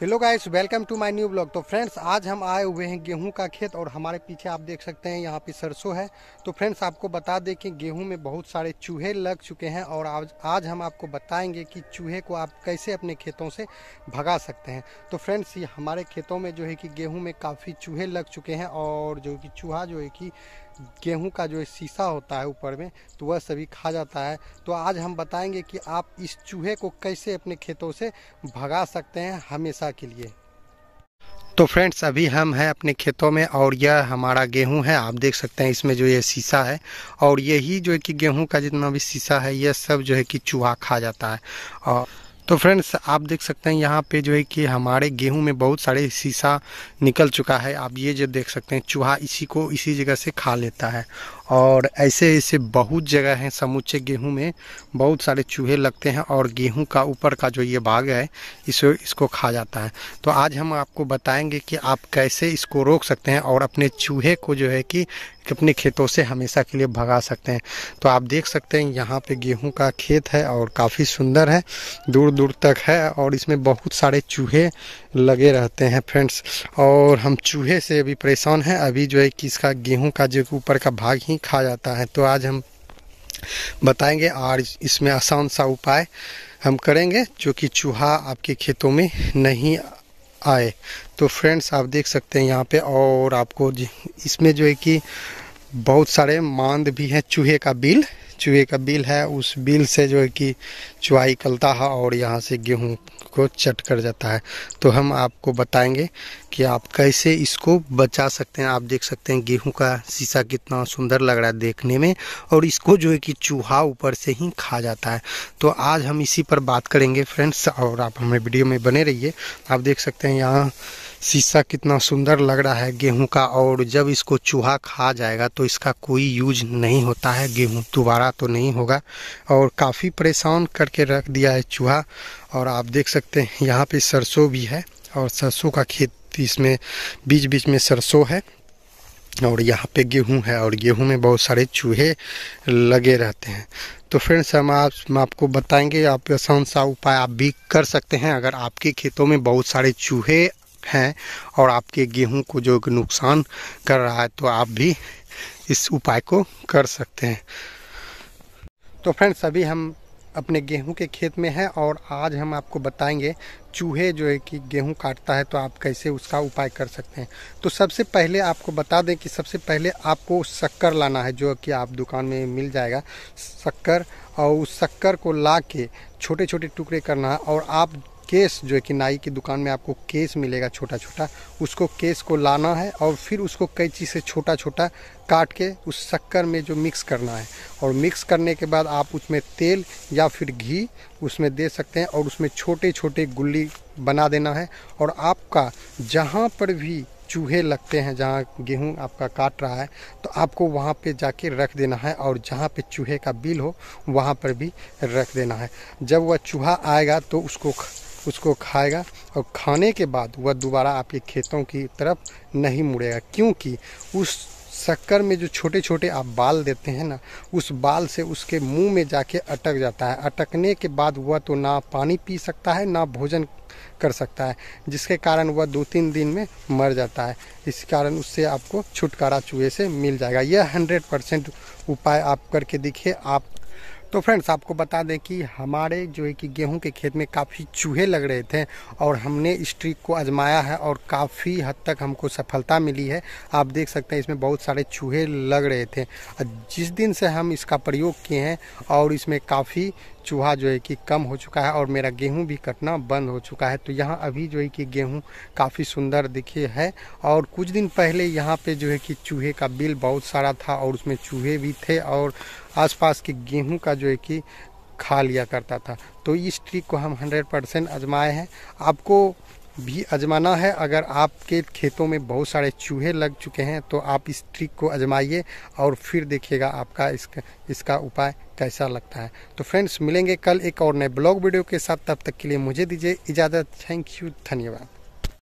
hello guys welcome to my new blog तो friends आज हम आए हुए हैं गेहूं का खेत और हमारे पीछे आप देख सकते हैं यहाँ पे सरसों है तो फ्रेंड्स आपको बता दें कि गेहूं में बहुत सारे चूहे लग चुके हैं और आज आज हम आपको बताएंगे कि चूहे को आप कैसे अपने खेतों से भगा सकते हैं तो फ्रेंड्स ये हमारे खेतों में जो है कि गेहूँ में काफ़ी चूहे लग चुके हैं और जो कि चूहा जो है कि गेहूं का जो शीशा होता है ऊपर में तो वह सभी खा जाता है तो आज हम बताएंगे कि आप इस चूहे को कैसे अपने खेतों से भगा सकते हैं हमेशा के लिए तो फ्रेंड्स अभी हम हैं अपने खेतों में और यह हमारा गेहूं है आप देख सकते हैं इसमें जो ये शीशा है और यही जो है कि गेहूँ का जितना भी शीशा है यह सब जो है कि चूहा खा जाता है और तो फ्रेंड्स आप देख सकते हैं यहाँ पे जो है कि हमारे गेहूं में बहुत सारे शीशा निकल चुका है आप ये जो देख सकते हैं चूहा इसी को इसी जगह से खा लेता है और ऐसे ऐसे बहुत जगह हैं समूचे गेहूं में बहुत सारे चूहे लगते हैं और गेहूं का ऊपर का जो ये भाग है इसे इसको खा जाता है तो आज हम आपको बताएंगे कि आप कैसे इसको रोक सकते हैं और अपने चूहे को जो है कि अपने खेतों से हमेशा के लिए भगा सकते हैं तो आप देख सकते हैं यहाँ पे गेहूं का खेत है और काफ़ी सुंदर है दूर दूर तक है और इसमें बहुत सारे चूहे लगे रहते हैं फ्रेंड्स और हम चूहे से अभी परेशान हैं अभी जो है कि इसका गेहूँ का जो ऊपर का भाग ही नहीं खा जाता है तो आज हम बताएंगे और इसमें आसान सा उपाय हम करेंगे जो कि चूहा आपके खेतों में नहीं आए तो फ्रेंड्स आप देख सकते हैं यहाँ पे और आपको इसमें जो है कि बहुत सारे मांद भी हैं चूहे का बिल चूहे का बिल है उस बिल से जो है कि चूहा निकलता है और यहाँ से गेहूँ को चट कर जाता है तो हम आपको बताएंगे कि आप कैसे इसको बचा सकते हैं आप देख सकते हैं गेहूं का शीशा कितना सुंदर लग रहा है देखने में और इसको जो है कि चूहा ऊपर से ही खा जाता है तो आज हम इसी पर बात करेंगे फ्रेंड्स और आप हमें वीडियो में बने रहिए आप देख सकते हैं यहाँ शीशा कितना सुंदर लग रहा है गेहूं का और जब इसको चूहा खा जाएगा तो इसका कोई यूज नहीं होता है गेहूं दोबारा तो नहीं होगा और काफ़ी परेशान करके रख दिया है चूहा और आप देख सकते हैं यहाँ पे सरसों भी है और सरसों का खेत इसमें बीच बीच में सरसों है और यहाँ पे गेहूं है और गेहूं में बहुत सारे चूहे लगे रहते हैं तो फ्रेंड्स हम आप हम आपको बताएंगे आप आसान सा उपाय आप भी कर सकते हैं अगर आपके खेतों में बहुत सारे चूहे है और आपके गेहूं को जो नुकसान कर रहा है तो आप भी इस उपाय को कर सकते हैं तो फ्रेंड्स अभी हम अपने गेहूं के खेत में हैं और आज हम आपको बताएंगे चूहे जो है कि गेहूं काटता है तो आप कैसे उसका उपाय कर सकते हैं तो सबसे पहले आपको बता दें कि सबसे पहले आपको शक्कर लाना है जो कि आप दुकान में मिल जाएगा शक्कर और उस शक्कर को ला के छोटे छोटे टुकड़े करना है और आप केस जो है कि नाई की दुकान में आपको केस मिलेगा छोटा छोटा उसको केस को लाना है और फिर उसको चीज़ से छोटा छोटा काट के उस शक्कर में जो मिक्स करना है और मिक्स करने के बाद आप उसमें तेल या फिर घी उसमें दे सकते हैं और उसमें छोटे छोटे गुल्ली बना देना है और आपका जहाँ पर भी चूहे लगते हैं जहाँ गेहूँ आपका काट रहा है तो आपको वहाँ पे जाके रख देना है और जहाँ पे चूहे का बिल हो वहाँ पर भी रख देना है जब वह चूहा आएगा तो उसको उसको खाएगा और खाने के बाद वह दोबारा आपके खेतों की तरफ नहीं मुड़ेगा क्योंकि उस शक्कर में जो छोटे छोटे आप बाल देते हैं ना उस बाल से उसके मुंह में जाके अटक जाता है अटकने के बाद वह तो ना पानी पी सकता है ना भोजन कर सकता है जिसके कारण वह दो तीन दिन में मर जाता है इस कारण उससे आपको छुटकारा चूहे से मिल जाएगा यह हंड्रेड परसेंट उपाय आप करके देखिए आप तो फ्रेंड्स आपको बता दें कि हमारे जो है कि गेहूं के खेत में काफ़ी चूहे लग रहे थे और हमने इस ट्रिक को आजमाया है और काफ़ी हद तक हमको सफलता मिली है आप देख सकते हैं इसमें बहुत सारे चूहे लग रहे थे जिस दिन से हम इसका प्रयोग किए हैं और इसमें काफ़ी चूहा जो है कि कम हो चुका है और मेरा गेहूं भी कटना बंद हो चुका है तो यहाँ अभी जो है कि गेहूं काफ़ी सुंदर दिखे है और कुछ दिन पहले यहाँ पे जो है कि चूहे का बिल बहुत सारा था और उसमें चूहे भी थे और आसपास के गेहूँ का जो है कि खा लिया करता था तो इस ट्रिक को हम 100 परसेंट आजमाए हैं आपको भी आजमाना है अगर आपके खेतों में बहुत सारे चूहे लग चुके हैं तो आप इस ट्रिक को अजमाइए और फिर देखिएगा आपका इसका इसका उपाय कैसा लगता है तो फ्रेंड्स मिलेंगे कल एक और नए ब्लॉग वीडियो के साथ तब तक के लिए मुझे दीजिए इजाज़त थैंक यू धन्यवाद